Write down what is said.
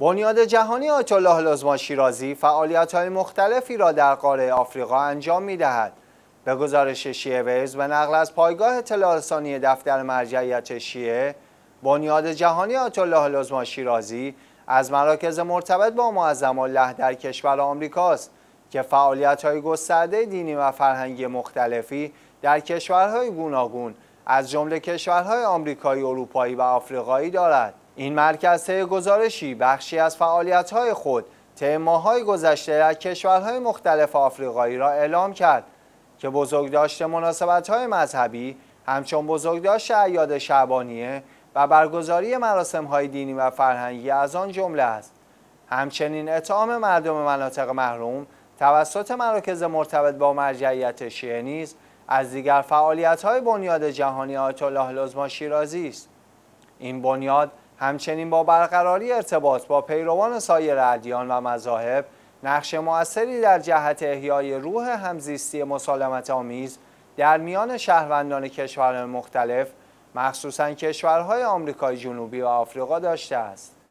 بنیاد جهانی آیت الله لزما شیرازی فعالیت‌های مختلفی را در قاره آفریقا انجام دهد. به گزارش شیعه ویز به نقل از پایگاه تلارسانی دفتر مرجعیت شیعه بنیاد جهانی آیت الله لزما شیرازی از مراکز مرتبط با معظم الله در کشور آمریکاست که های گسترده دینی و فرهنگی مختلفی در کشورهای گوناگون از جمله کشورهای آمریکایی، اروپایی و آفریقایی دارد. این مرکز گزارشی بخشی از فعالیت‌های خود طی ماه‌های گذشته در کشورهای مختلف آفریقایی را اعلام کرد که بزرگداشت مناسبت‌های مذهبی همچون بزرگداشت عیاد شعبانیه و برگزاری مراسم‌های دینی و فرهنگی از آن جمله است همچنین اطعام مردم مناطق محروم توسط مراکز مرتبط با مرجعیت شیعه نیز از دیگر فعالیت‌های بنیاد جهانی آیت الله لزما شیرازی است این بنیاد همچنین با برقراری ارتباط با پیروان سایر ادیان و مذاهب نقش موثری در جهت احیای روح همزیستی مسالمت آمیز در میان شهروندان کشورهای مختلف مخصوصا کشورهای آمریکای جنوبی و آفریقا داشته است